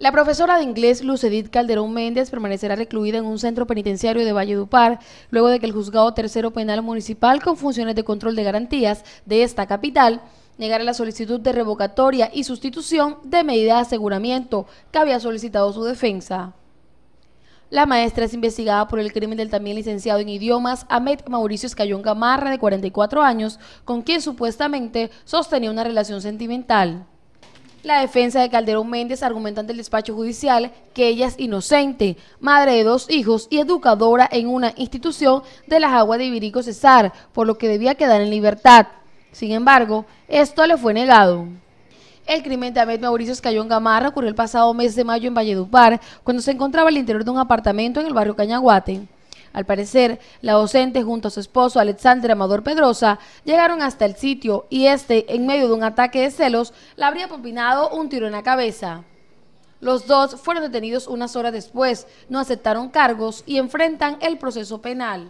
La profesora de inglés Lucedit Calderón Méndez permanecerá recluida en un centro penitenciario de Valledupar luego de que el juzgado tercero penal municipal con funciones de control de garantías de esta capital negara la solicitud de revocatoria y sustitución de medida de aseguramiento que había solicitado su defensa. La maestra es investigada por el crimen del también licenciado en idiomas Ahmed Mauricio Escayón Gamarra, de 44 años, con quien supuestamente sostenía una relación sentimental. La defensa de Calderón Méndez argumenta ante el despacho judicial que ella es inocente, madre de dos hijos y educadora en una institución de las aguas de Ibirico Cesar, por lo que debía quedar en libertad. Sin embargo, esto le fue negado. El crimen de Ahmed Mauricio Escayón Gamarra ocurrió el pasado mes de mayo en Valledupar, cuando se encontraba al interior de un apartamento en el barrio Cañaguate. Al parecer, la docente junto a su esposo Alexander Amador Pedrosa llegaron hasta el sitio y este, en medio de un ataque de celos, le habría propinado un tiro en la cabeza. Los dos fueron detenidos unas horas después, no aceptaron cargos y enfrentan el proceso penal.